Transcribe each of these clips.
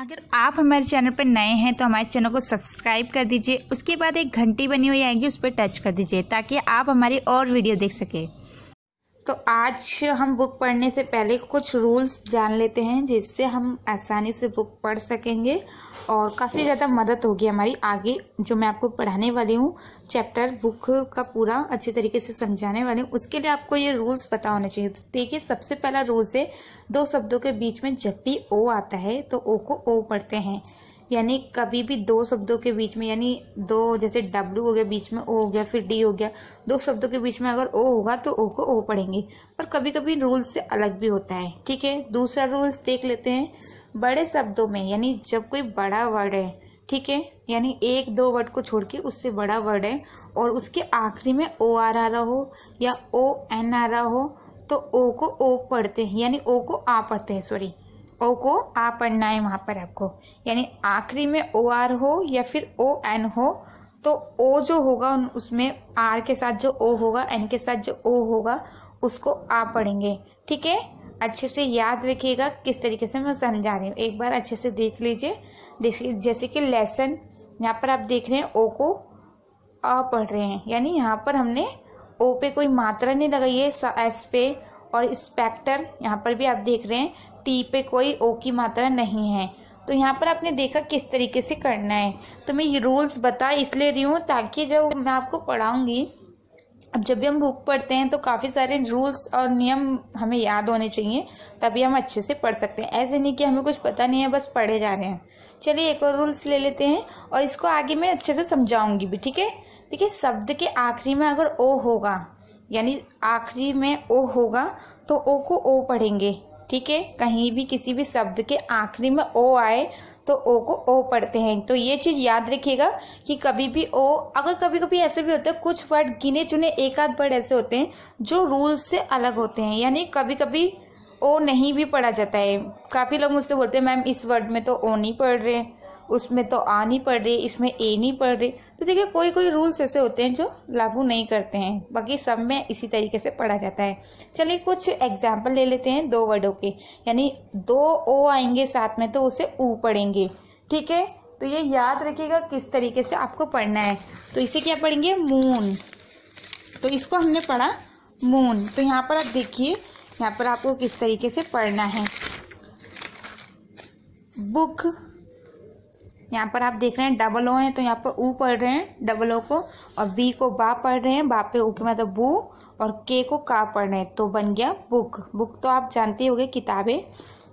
अगर आप हमारे चैनल पर नए हैं तो हमारे चैनल को सब्सक्राइब कर दीजिए उसके बाद एक घंटी बनी हुई आएगी उस पर टच कर दीजिए ताकि आप हमारी और वीडियो देख सकें तो आज हम बुक पढ़ने से पहले कुछ रूल्स जान लेते हैं जिससे हम आसानी से बुक पढ़ सकेंगे और काफ़ी ज़्यादा मदद होगी हमारी आगे जो मैं आपको पढ़ाने वाली हूँ चैप्टर बुक का पूरा अच्छे तरीके से समझाने वाली हूँ उसके लिए आपको ये रूल्स पता होने चाहिए तो देखिए सबसे पहला रूल्स है दो शब्दों के बीच में जब भी ओ आता है तो ओ को ओ पढ़ते हैं यानी कभी भी दो शब्दों के बीच में यानी दो जैसे डब्ल्यू हो गया बीच में ओ हो गया फिर डी हो गया दो शब्दों के बीच में अगर ओ होगा तो ओ को ओ पढ़ेंगे पर कभी कभी रूल्स से अलग भी होता है ठीक है दूसरा रूल्स देख लेते हैं बड़े शब्दों में यानी जब कोई बड़ा वर्ड है ठीक है यानी एक दो वर्ड को छोड़ के उससे बड़ा वर्ड है और उसके आखिरी में ओ आर आ रहा हो या ओ एन आ रहा हो तो ओ को ओ पढ़ते हैं यानी ओ को आ पढ़ते हैं सॉरी ओ को आ पढ़ना है वहाँ पर आपको यानी आखिरी में ओ आर हो या फिर ओ एन हो तो ओ जो होगा उसमें आर के साथ जो ओ होगा एन के साथ जो ओ होगा उसको आ पढ़ेंगे ठीक है अच्छे से याद रखिएगा किस तरीके से मैं समझा रही हूँ एक बार अच्छे से देख लीजिए जैसे कि लेसन यहाँ पर आप देख रहे हैं ओ को अ पढ़ रहे हैं यानी यहाँ पर हमने ओ पे कोई मात्रा नहीं लगाई है एस पे और स्पेक्टर यहाँ पर भी आप देख रहे हैं टी पे कोई ओ की मात्रा नहीं है तो यहाँ पर आपने देखा किस तरीके से करना है तो मैं ये रूल्स बता इसलिए रही हूँ ताकि जब मैं आपको पढ़ाऊँगी अब जब भी हम बुक पढ़ते हैं तो काफ़ी सारे रूल्स और नियम हमें याद होने चाहिए तभी हम अच्छे से पढ़ सकते हैं ऐसे नहीं कि हमें कुछ पता नहीं है बस पढ़े जा रहे हैं चलिए एक और रूल्स ले लेते हैं और इसको आगे मैं अच्छे से समझाऊंगी भी ठीक है देखिए शब्द के आखिरी में अगर ओ होगा यानी आखिरी में ओ होगा तो ओ को ओ पढ़ेंगे ठीक है कहीं भी किसी भी शब्द के आखिरी में ओ आए तो ओ को ओ पढ़ते हैं तो ये चीज़ याद रखिएगा कि कभी भी ओ अगर कभी कभी ऐसे भी होते हैं कुछ वर्ड गिने चुने एक आध वर्ड ऐसे होते हैं जो रूल्स से अलग होते हैं यानी कभी कभी ओ नहीं भी पढ़ा जाता है काफ़ी लोग मुझसे बोलते हैं मैम इस वर्ड में तो ओ नहीं पढ़ रहे हैं उसमें तो आ नहीं पड़ रही इसमें ए नहीं पड़ रही तो देखिए कोई कोई रूल्स ऐसे होते हैं जो लागू नहीं करते हैं बाकी सब में इसी तरीके से पढ़ा जाता है चलिए कुछ एग्जाम्पल ले लेते हैं दो वर्डों के यानी दो ओ आएंगे साथ में तो उसे ऊ पढ़ेंगे ठीक है तो ये याद रखिएगा किस तरीके से आपको पढ़ना है तो इसे क्या पढ़ेंगे मून तो इसको हमने पढ़ा मून तो यहाँ पर आप देखिए यहाँ पर आपको किस तरीके से पढ़ना है बुक यहाँ पर आप देख रहे हैं डबल ओ है तो यहाँ पर ऊ पढ़ रहे हैं डबल ओ को और बी को बा पढ़ रहे हैं बा पे ऊ के मतलब बू और के को का पढ़ रहे हैं तो बन गया बुक बुक तो आप जानते होंगे किताबें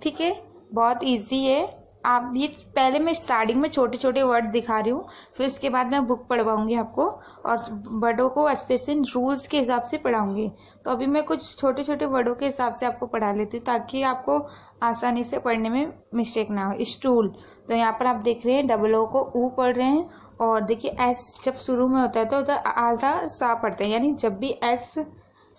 ठीक है बहुत ईजी है आप ये पहले मैं स्टार्टिंग में छोटे छोटे वर्ड दिखा रही हूँ फिर इसके बाद मैं बुक पढ़वाऊँगी आपको और वर्डों को अच्छे से रूल्स के हिसाब से पढ़ाऊँगी तो अभी मैं कुछ छोटे छोटे वर्डों के हिसाब से आपको पढ़ा लेती हूँ ताकि आपको आसानी से पढ़ने में मिस्टेक ना हो स्टूल तो यहाँ पर आप देख रहे हैं डबल ओ को ऊ पढ़ रहे हैं और देखिए एस जब शुरू में होता है तो उधर आधा सा पढ़ते हैं यानी जब भी एस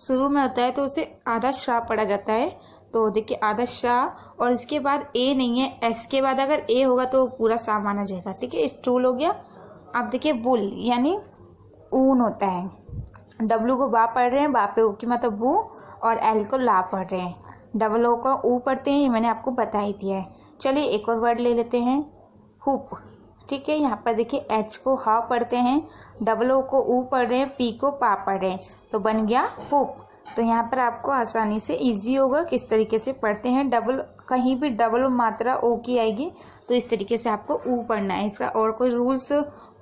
शुरू में होता है तो उसे आधा शाह पढ़ा जाता है तो देखिए आधा शाह और इसके बाद ए नहीं है एस के बाद अगर ए होगा तो पूरा सा माना जाएगा ठीक है स्टूल हो गया आप देखिए बुल यानी ऊन होता है डब्लू को बा पढ़ रहे हैं बा पे ओ की मतलब बू और एल को ला पढ़ रहे हैं डबल ओ का ऊ पढ़ते हैं ये मैंने आपको बता ही दिया है चलिए एक और वर्ड ले लेते हैं हुप ठीक है यहाँ पर देखिए एच को ह पढ़ते हैं डबल ओ को ऊ पढ़ रहे हैं पी को पा पढ़ रहे हैं तो बन गया हुप तो यहाँ पर आपको आसानी से इजी होगा किस तरीके से पढ़ते हैं डबल कहीं भी डबल मात्रा ओ की आएगी तो इस तरीके से आपको ऊ पढ़ना है इसका और कोई रूल्स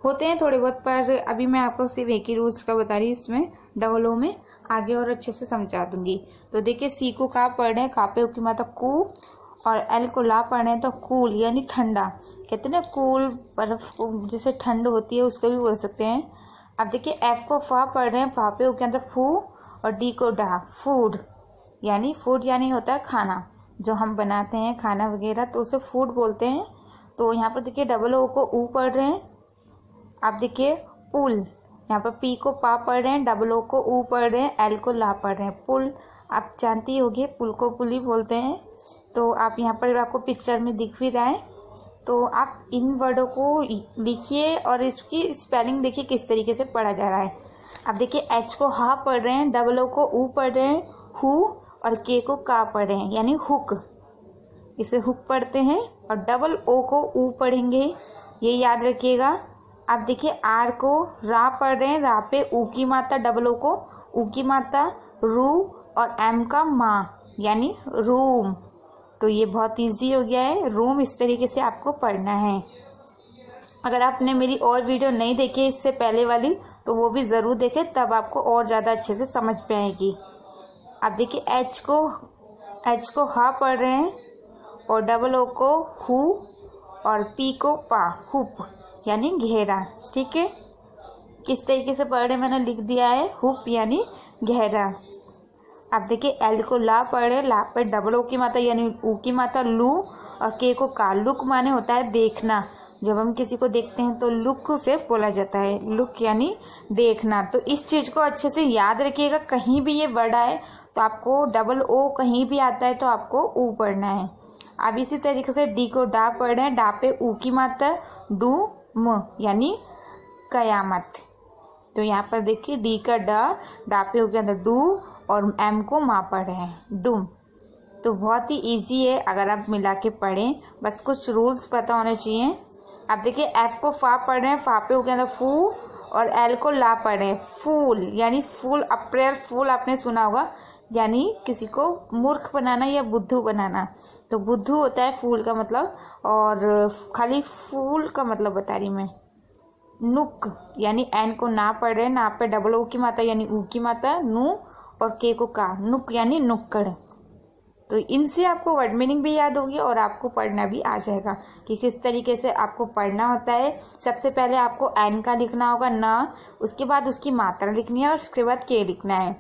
होते हैं थोड़े बहुत पर अभी मैं आपको सिर्फ एक ही रूल्स का बता रही हूँ इसमें डबल ओ में आगे और अच्छे से समझा दूंगी तो देखिए सी को का पढ़े पे की माता कू और एल को ला हैं तो कूल यानी ठंडा कहते हैं ना कूल बर्फ जैसे ठंड होती है उसको भी बोल सकते हैं अब देखिए एफ को फा पढ़ रहे हैं फापे उसके अंदर फू और डी को डा फूड यानी फूड यानी होता है खाना जो हम बनाते हैं खाना वगैरह तो उसे फूड बोलते हैं तो यहाँ पर देखिए डबल ओ को ऊ पढ़ रहे हैं आप देखिए पुल यहाँ पर पी को पा पढ़ रहे हैं डबल ओ को ऊ पढ़ रहे हैं एल को ला पढ़ रहे हैं पुल आप जानती होगी पुल को पुल ही बोलते हैं तो आप यहाँ पर आपको पिक्चर में दिख भी रहा है तो आप इन वर्डों को लिखिए और इसकी स्पेलिंग देखिए किस तरीके से पढ़ा जा रहा है आप देखिए एच को हा पढ़ रहे हैं डबल ओ को ऊ पढ़ रहे हैं हु और के को का पढ़ रहे हैं यानी हुक इसे हुक पढ़ते हैं और डबल ओ को ऊ पढ़ेंगे ये याद रखिएगा आप देखिए आर को रा पढ़ रहे हैं रा पे ऊ की माता डबल ओ को ऊ की माता रू और एम का माँ यानी रूम तो ये बहुत इजी हो गया है रूम इस तरीके से आपको पढ़ना है अगर आपने मेरी और वीडियो नहीं देखी इससे पहले वाली तो वो भी ज़रूर देखें तब आपको और ज़्यादा अच्छे से समझ में आएगी आप देखिए एच को एच को हा पढ़ रहे हैं और डबल ओ को हु और पी को पा हुप यानी घेरा ठीक है किस तरीके से पढ़े मैंने लिख दिया है हुप यानी गहरा आप देखिए एल को ला पढ़े ला पर डबल ओ की माता यानी ऊ की माता लू और के को का लुक माने होता है देखना जब हम किसी को देखते हैं तो लुक से बोला जाता है लुक यानी देखना तो इस चीज़ को अच्छे से याद रखिएगा कहीं भी ये वर्ड आए तो आपको डबल ओ कहीं भी आता है तो आपको ऊ पढ़ना है अब इसी तरीके से डी को डा पढ़ रहे हैं डा पे ऊ की माता डू म यानी कयामत तो यहाँ पर देखिए डी का ड डा डापे हो गया डू और एम को माँ पढ़ रहे हैं डूम तो बहुत ही इजी है अगर आप मिला के पढ़ें बस कुछ रूल्स पता होने चाहिए आप देखिए एफ को फा पढ़ रहे हैं फा पे हो गया था फू और एल को ला पढ़ रहे हैं फूल यानी फूल अप्रैल फूल आपने सुना होगा यानी किसी को मूर्ख बनाना या बुद्धू बनाना तो बुद्धू होता है फूल का मतलब और खाली फूल का मतलब बता रही मैं नुक यानी एन को ना पढ़ रहे ना पे डबल ओ की माता यानी ऊ की माता नू और के को का नुक यानी नुक्कड़ तो इनसे आपको वर्ड मीनिंग भी याद होगी और आपको पढ़ना भी आ जाएगा कि किस तरीके से आपको पढ़ना होता है सबसे पहले आपको एन का लिखना होगा न उसके बाद उसकी मात्रा लिखनी है और उसके बाद के लिखना है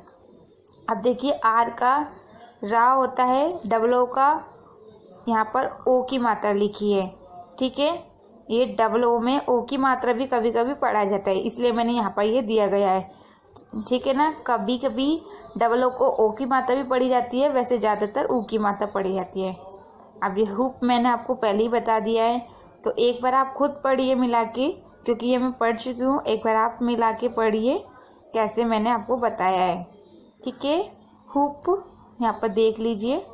अब देखिए आर का रा होता है डबल ओ का यहाँ पर ओ की मात्रा लिखी है ठीक है ये डबल ओ में ओ की मात्रा भी कभी कभी पढ़ा जाता है इसलिए मैंने यहाँ पर ये दिया गया है ठीक है ना कभी कभी डबल ओ को ओ की मात्रा भी पढ़ी जाती है वैसे ज़्यादातर ऊ की मात्रा पढ़ी जाती है अब ये हुप मैंने आपको पहले ही बता दिया है तो एक बार आप खुद पढ़िए मिला के क्योंकि ये मैं पढ़ चुकी हूँ एक बार आप मिला के पढ़िए कैसे मैंने आपको बताया है ठीक है हुप यहाँ पर देख लीजिए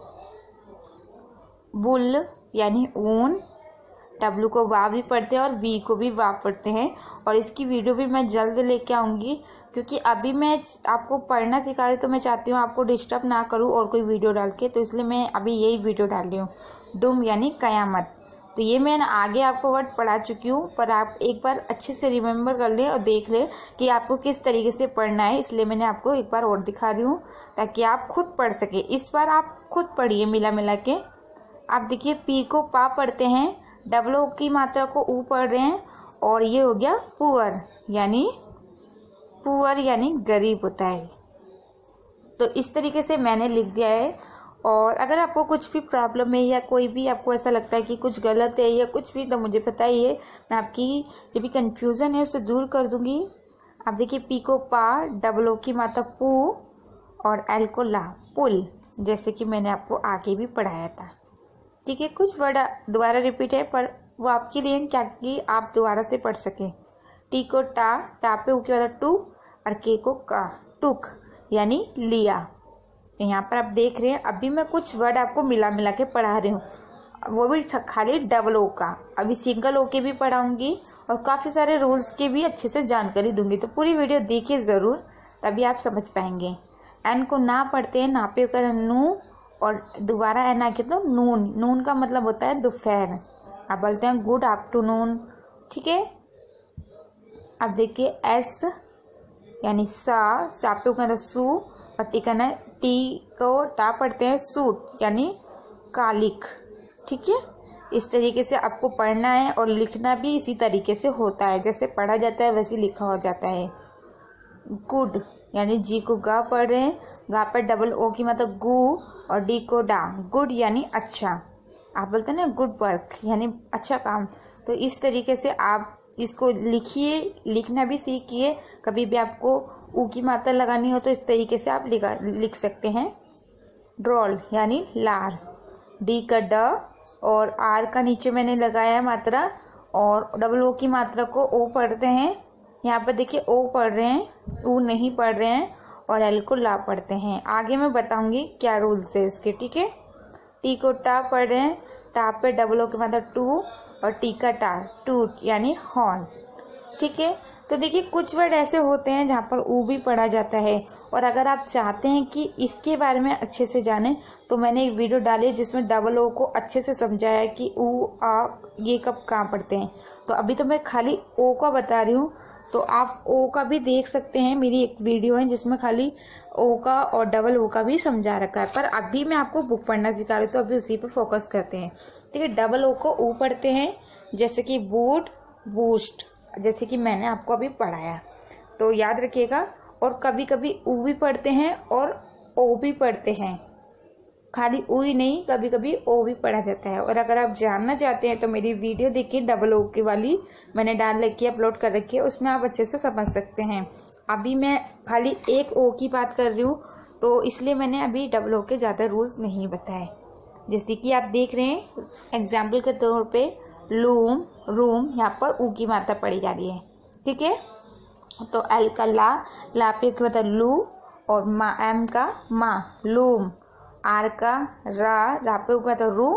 बुल यानी ऊन डब्लू को वाह भी पढ़ते हैं और वी को भी वाह पढ़ते हैं और इसकी वीडियो भी मैं जल्द लेके आऊँगी क्योंकि अभी मैं आपको पढ़ना सिखा रही तो मैं चाहती हूँ आपको डिस्टर्ब ना करूँ और कोई वीडियो डाल के तो इसलिए मैं अभी यही वीडियो डाल रही हूँ डुम यानी कयामत तो ये मैं आगे आपको वर्ड पढ़ा चुकी हूँ पर आप एक बार अच्छे से रिमेंबर कर लें और देख लें कि आपको किस तरीके से पढ़ना है इसलिए मैंने आपको एक बार और दिखा रही हूँ ताकि आप खुद पढ़ सकें इस बार आप खुद पढ़िए मिला मिला के आप देखिए पी को पा पढ़ते हैं डब्लो की मात्रा को ऊ पढ़ रहे हैं और ये हो गया पुअर यानी पुअर यानी गरीब होता है तो इस तरीके से मैंने लिख दिया है और अगर आपको कुछ भी प्रॉब्लम है या कोई भी आपको ऐसा लगता है कि कुछ गलत है या कुछ भी तो मुझे बताइए मैं आपकी जो भी कन्फ्यूज़न है उसे दूर कर दूँगी आप देखिए पी को पा डबल ओ की माता पू और एल को ला पुल जैसे कि मैंने आपको आगे भी पढ़ाया था ठीक है कुछ वर्ड दोबारा रिपीट है पर वो आपके लिए क्या कि आप दोबारा से पढ़ सकें टी को टा टा पे ऊ के वाला टू और के को का टुक यानी लिया यहाँ पर आप देख रहे हैं अभी मैं कुछ वर्ड आपको मिला मिला के पढ़ा रही हूँ वो भी खाली डबल ओ का अभी सिंगल ओ के भी पढ़ाऊँगी और काफ़ी सारे रूल्स के भी अच्छे से जानकारी दूंगी तो पूरी वीडियो देखिए ज़रूर तभी आप समझ पाएंगे एन को ना पढ़ते हैं नापे का नू और दोबारा एन आके तो नून नून का मतलब होता है दोपहर आप बोलते हैं गुड आफ्टरनून ठीक है अब देखिए एस यानी सा सापे का तो सू और टिकन है टी को टा पढ़ते हैं सूट यानी कालिक ठीक है इस तरीके से आपको पढ़ना है और लिखना भी इसी तरीके से होता है जैसे पढ़ा जाता है वैसे लिखा हो जाता है गुड यानी जी को गा पढ़ रहे हैं गा पर डबल ओ की मतलब गु और डी को डा गुड यानी अच्छा आप बोलते हैं ना गुड वर्क यानी अच्छा काम तो इस तरीके से आप इसको लिखिए लिखना भी सीखिए कभी भी आपको ऊ की मात्रा लगानी हो तो इस तरीके से आप लिखा लिख सकते हैं ड्रॉल यानी लार डी का ड और आर का नीचे मैंने लगाया है मात्रा और डबल ओ की मात्रा को ओ पढ़ते हैं यहाँ पर देखिए ओ पढ़ रहे हैं ऊ नहीं पढ़ रहे हैं और एल को ला पढ़ते हैं आगे मैं बताऊंगी क्या रूल्स है इसके ठीक है टी को टा पढ़ रहे हैं टाप पे डबल ओ की मात्रा टू और टीका टार टूट यानी हॉर्न ठीक है तो देखिए कुछ वर्ड ऐसे होते हैं जहाँ पर ऊ भी पढ़ा जाता है और अगर आप चाहते हैं कि इसके बारे में अच्छे से जानें तो मैंने एक वीडियो डाली जिसमें डबल ओ को अच्छे से समझाया कि ऊ आ ये कब कहाँ पढ़ते हैं तो अभी तो मैं खाली ओ का बता रही हूँ तो आप ओ का भी देख सकते हैं मेरी एक वीडियो है जिसमें खाली ओ का और डबल ओ का भी समझा रखा है पर अभी मैं आपको बुक पढ़ना सिखा रही तो अभी उसी पर फोकस करते हैं ठीक है डबल ओ को ओ पढ़ते हैं जैसे कि बूट बूस्ट जैसे कि मैंने आपको अभी पढ़ाया तो याद रखिएगा और कभी कभी ऊ भी पढ़ते हैं और ओ भी पढ़ते हैं खाली ऊ ही नहीं कभी कभी ओ भी पढ़ा जाता है और अगर आप जानना चाहते हैं तो मेरी वीडियो देखिए डबल ओ के वाली मैंने डाल रखी है अपलोड कर रखी है उसमें आप अच्छे से समझ सकते हैं अभी मैं खाली एक ओ की बात कर रही हूँ तो इसलिए मैंने अभी डबल ओ के ज़्यादा रूल्स नहीं बताए जैसे कि आप देख रहे हैं एग्जाम्पल के तौर पर लूम रूम यहाँ पर ऊ की मात्रा पड़ी जा रही है ठीक है तो एल का ला ला पे लू और मा एम का माँ लूम आर का रा रा पे ऊपर तो रू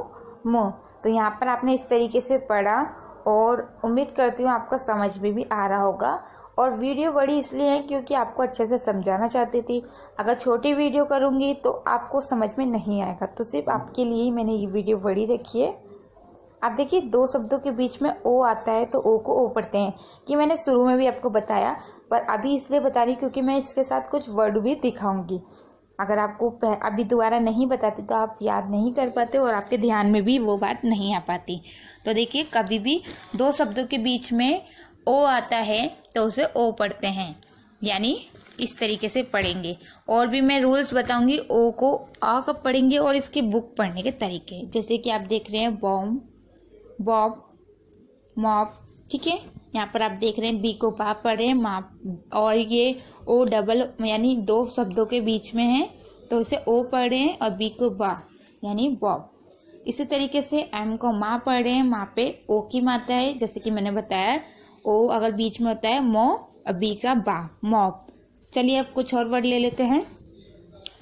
मो तो यहाँ पर आपने इस तरीके से पढ़ा और उम्मीद करती हूँ आपको समझ में भी, भी आ रहा होगा और वीडियो बड़ी इसलिए है क्योंकि आपको अच्छे से समझाना चाहती थी अगर छोटी वीडियो करूँगी तो आपको समझ में नहीं आएगा तो सिर्फ आपके लिए ही मैंने ये वीडियो बड़ी रखी है आप देखिए दो शब्दों के बीच में ओ आता है तो ओ को ओ पढ़ते हैं कि मैंने शुरू में भी आपको बताया पर अभी इसलिए बता रही क्योंकि मैं इसके साथ कुछ वर्ड भी दिखाऊंगी अगर आपको अभी दोबारा नहीं बताते तो आप याद नहीं कर पाते और आपके ध्यान में भी वो बात नहीं आ पाती तो देखिए कभी भी दो शब्दों के बीच में ओ आता है तो उसे ओ पढ़ते हैं यानी इस तरीके से पढ़ेंगे और भी मैं रूल्स बताऊंगी ओ को आ कब पढ़ेंगे और इसकी बुक पढ़ने के तरीके जैसे कि आप देख रहे हैं बॉम बॉब मॉप ठीक है यहाँ पर आप देख रहे हैं बी को पा पढ़े मा और ये ओ डबल यानी दो शब्दों के बीच में है तो इसे ओ पढ़े और बी को बा यानी बॉब इसी तरीके से एम को माँ पढ़े माँ पे ओ की माता है जैसे कि मैंने बताया ओ अगर बीच में होता है मो और बी का बा मॉप चलिए अब कुछ और वर्ड ले लेते हैं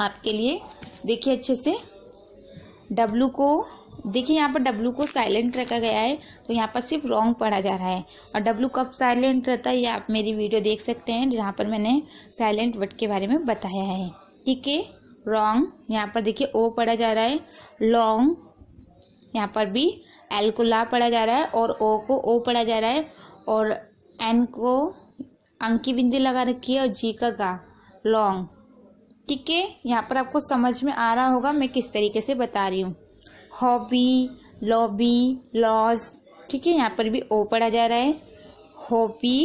आपके लिए देखिए अच्छे से डब्लू को देखिए यहाँ पर डब्लू को साइलेंट रखा गया है तो यहाँ पर सिर्फ रॉन्ग पढ़ा जा रहा है और डब्लू कब साइलेंट रहता है ये आप मेरी वीडियो देख सकते हैं जहाँ पर मैंने साइलेंट वर्ड के बारे में बताया है ठीक है रॉन्ग यहाँ पर देखिए ओ पढ़ा जा रहा है लॉन्ग यहाँ पर भी एल को ला पढ़ा जा रहा है और ओ को ओ पढ़ा जा रहा है और एन को अंकी बिंदी लगा रखी है और जी का गा लॉन्ग ठीक है यहाँ पर आपको समझ में आ रहा होगा मैं किस तरीके से बता रही हूँ हॉबी लॉबी लॉज ठीक है यहाँ पर भी ओ पढ़ा जा रहा है हॉबी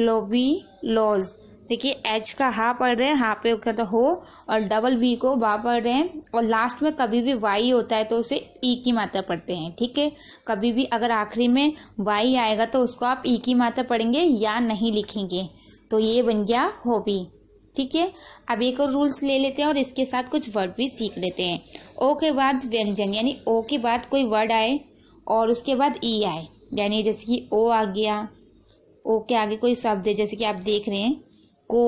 लॉबी लॉज देखिए एच का हा पढ़ रहे हैं हा पे तो हो और डबल वी को वा पढ़ रहे हैं और लास्ट में कभी भी वाई होता है तो उसे ई की मात्रा पढ़ते हैं ठीक है कभी भी अगर आखिरी में वाई आएगा तो उसको आप ई की मात्रा पढ़ेंगे या नहीं लिखेंगे तो ये बन गया हॉबी ठीक है अब एक और रूल्स ले लेते हैं और इसके साथ कुछ वर्ड भी सीख लेते हैं ओ के बाद व्यंजन यानी ओ के बाद कोई वर्ड आए और उसके बाद ई e आए यानी जैसे कि ओ आ गया ओ के आगे कोई शब्द है जैसे कि आप देख रहे हैं को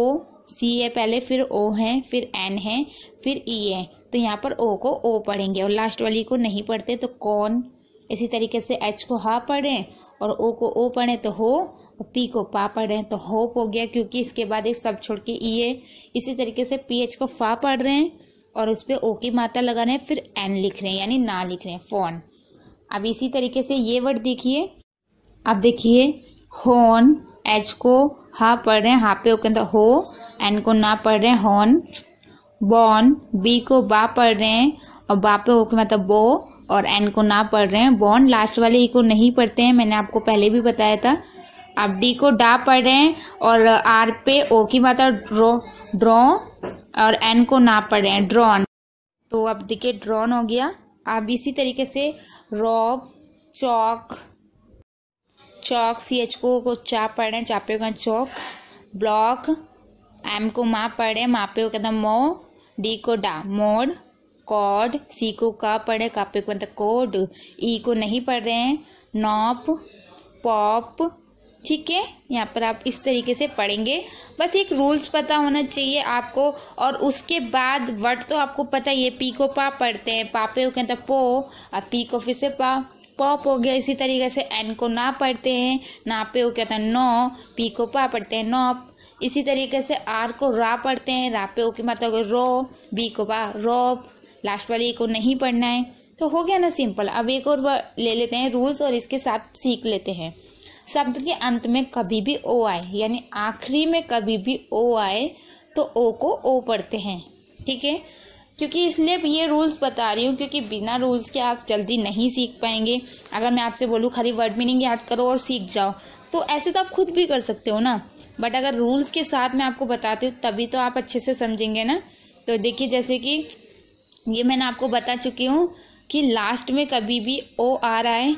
सी है पहले फिर ओ है फिर एन है फिर ई e है तो यहाँ पर ओ को ओ पढ़ेंगे और लास्ट वाली को नहीं पढ़ते तो कौन इसी तरीके से एच को हा पढ़ें और ओ को ओ पढ़ें तो हो और पी को पा पढ़ें तो होप हो गया क्योंकि इसके बाद एक सब छोड़ के ई e है इसी तरीके से पी एच को फा पढ़ रहे हैं और उस पर ओ की मात्रा लगा रहे हैं फिर एन लिख रहे हैं यानी ना लिख रहे हैं फोन अब इसी तरीके से ये वर्ड देखिए अब देखिए होन एच को हा पढ़ रहे हैं हा पे के अंदर तो हो एन को ना पढ़ रहे हैं होन बॉन बी को बा पढ़ रहे हैं और बा पे ओ के मतलब बो और एन को ना पढ़ रहे हैं बॉन्ड लास्ट वाले ई को नहीं पढ़ते हैं मैंने आपको पहले भी बताया था आप डी को डा पढ़ रहे हैं और आर पे ओ की बात ड्रॉ ड्रॉ और एन को ना पढ़ रहे हैं ड्रॉन तो अब देखिए ड्रॉन हो गया आप इसी तरीके से रॉब चौक चौक सी एच को को चा पढ़ रहे हैं चापे का चौक ब्लॉक एम को माँ पढ़ रहे हैं मापे को कहते हैं मो डी को डा मोड कॉड सी को का पढ़े कापे को मतलब कोड ई को नहीं पढ़ रहे हैं नॉप पॉप ठीक है यहाँ पर आप इस तरीके से पढ़ेंगे बस एक रूल्स पता होना चाहिए आपको और उसके बाद वर्ड तो आपको पता ही है पी को पा पढ़ते हैं पापे को कहते हैं पो अब पी को फिर से पा पॉप हो गया इसी तरीके से एन को ना पढ़ते हैं ना पे वो तो कहते हैं नो पी को पा पढ़ते हैं नॉप इसी तरीके से आर को रा पढ़ते हैं रा पे ओ मतलब रो बी को बा रोप लास्ट वाली को नहीं पढ़ना है तो हो गया ना सिंपल अब एक और ले लेते हैं रूल्स और इसके साथ सीख लेते हैं शब्द के अंत में कभी भी ओ आए यानी आखिरी में कभी भी ओ आए तो ओ को ओ पढ़ते हैं ठीक है क्योंकि इसलिए ये रूल्स बता रही हूँ क्योंकि बिना रूल्स के आप जल्दी नहीं सीख पाएंगे अगर मैं आपसे बोलूँ खाली वर्ड मीनिंग याद करो और सीख जाओ तो ऐसे तो आप खुद भी कर सकते हो ना बट अगर रूल्स के साथ मैं आपको बताती हूँ तभी तो आप अच्छे से समझेंगे ना तो देखिए जैसे कि ये मैंने आपको बता चुकी हूँ कि लास्ट में कभी भी ओ आर आए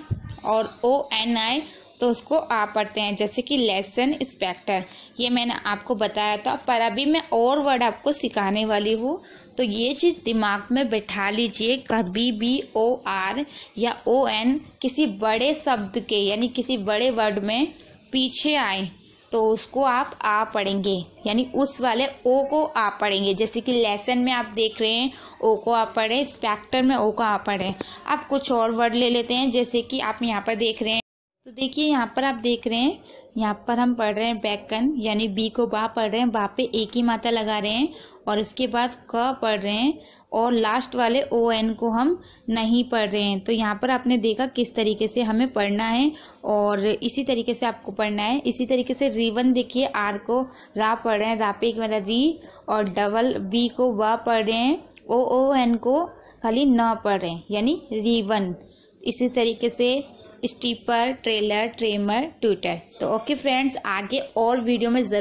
और ओ एन आए तो उसको आ पढ़ते हैं जैसे कि लेसन इंस्पेक्टर ये मैंने आपको बताया था पर अभी मैं और वर्ड आपको सिखाने वाली हूँ तो ये चीज़ दिमाग में बैठा लीजिए कभी भी ओ आर या ओ एन किसी बड़े शब्द के यानी किसी बड़े वर्ड में पीछे आए तो उसको आप आ पढ़ेंगे यानी उस वाले ओ को आ पढ़ेंगे जैसे कि लेसन में आप देख रहे हैं ओ को आ पढ़ें स्पेक्टर में ओ को आ पढ़ें आप कुछ और वर्ड ले लेते हैं जैसे कि आप यहाँ पर देख रहे हैं तो देखिए यहाँ पर आप देख रहे हैं यहाँ पर हम पढ़ रहे हैं बैकन यानी बी को बा पढ़ रहे हैं बा पे एक ही माता लगा रहे हैं और इसके बाद क पढ़ रहे हैं और लास्ट वाले ओ एन को हम नहीं पढ़ रहे हैं तो यहाँ पर आपने देखा किस तरीके से हमें पढ़ना है और इसी तरीके से आपको पढ़ना है इसी तरीके से रीवन देखिए आर को रा पढ़ रहे हैं रा पे एक मेरा री और डबल बी को व पढ़ रहे हैं ओ ओ एन को खाली न पढ़ रहे हैं यानी रीवन इसी तरीके से स्टीपर ट्रेलर ट्रेमर ट्विटर तो ओके फ्रेंड्स आगे और वीडियो में ज़रूर